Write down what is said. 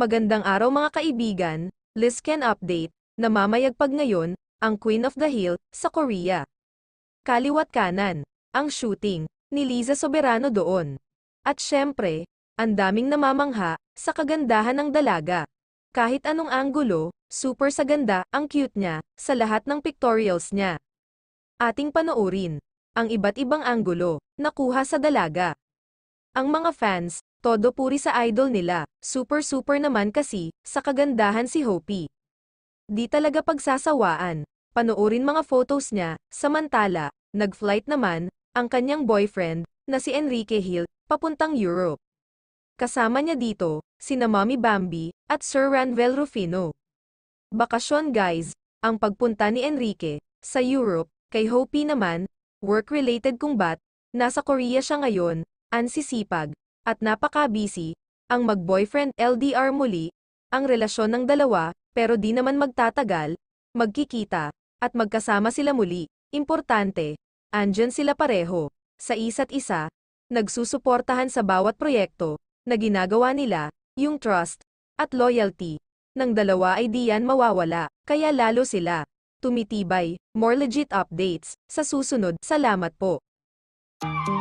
Magandang araw mga kaibigan, Liz Ken Update, namamayagpag ngayon, ang Queen of the Hill, sa Korea. Kaliwat kanan, ang shooting, ni Liza Soberano doon. At syempre, ang daming namamangha, sa kagandahan ng dalaga. Kahit anong anggulo, super sa ganda ang cute niya, sa lahat ng pictorials niya. Ating panoorin, ang iba't ibang anggulo, nakuha sa dalaga. Ang mga fans, Todo puri sa idol nila, super super naman kasi, sa kagandahan si Hopi. Di talaga pagsasawaan, panoorin mga photos niya, samantala, nag-flight naman, ang kanyang boyfriend, na si Enrique Hill, papuntang Europe. Kasama niya dito, si na Mommy Bambi, at Sir Ranvel Rufino. Bakasyon guys, ang pagpunta ni Enrique, sa Europe, kay Hopi naman, work-related kung ba't, nasa Korea siya ngayon, ansisipag, at napaka-busy, ang mag-boyfriend LDR muli, ang relasyon ng dalawa, pero di naman magtatagal, magkikita, at magkasama sila muli, importante, andyan sila pareho, sa isa't isa, nagsusuportahan sa bawat proyekto, na ginagawa nila, yung trust, at loyalty, ng dalawa ay diyan mawawala, kaya lalo sila, tumitibay, more legit updates, sa susunod, salamat po. Thank you.